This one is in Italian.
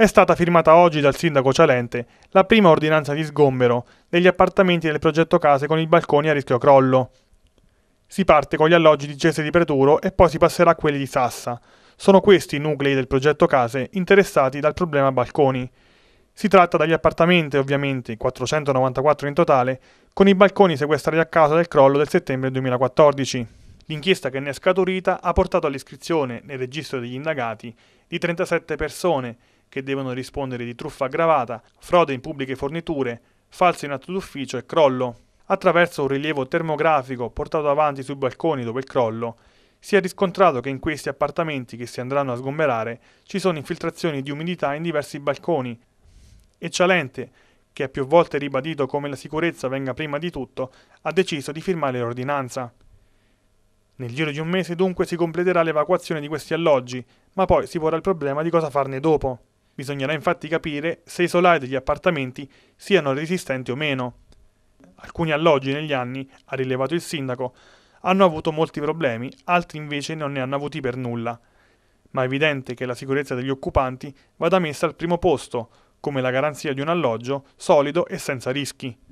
è stata firmata oggi dal sindaco Cialente la prima ordinanza di sgombero degli appartamenti del progetto case con i balconi a rischio crollo. Si parte con gli alloggi di Cese di Preturo e poi si passerà a quelli di Sassa. Sono questi i nuclei del progetto case interessati dal problema balconi. Si tratta dagli appartamenti, ovviamente, 494 in totale, con i balconi sequestrati a causa del crollo del settembre 2014. L'inchiesta che ne è scaturita ha portato all'iscrizione nel registro degli indagati di 37 persone che devono rispondere di truffa aggravata, frode in pubbliche forniture, falso in atto d'ufficio e crollo. Attraverso un rilievo termografico portato avanti sui balconi dopo il crollo, si è riscontrato che in questi appartamenti che si andranno a sgomberare ci sono infiltrazioni di umidità in diversi balconi. E Cialente, che ha più volte ribadito come la sicurezza venga prima di tutto, ha deciso di firmare l'ordinanza. Nel giro di un mese dunque si completerà l'evacuazione di questi alloggi, ma poi si porrà il problema di cosa farne dopo. Bisognerà infatti capire se i solai degli appartamenti siano resistenti o meno. Alcuni alloggi negli anni, ha rilevato il sindaco, hanno avuto molti problemi, altri invece non ne hanno avuti per nulla. Ma è evidente che la sicurezza degli occupanti vada messa al primo posto, come la garanzia di un alloggio solido e senza rischi.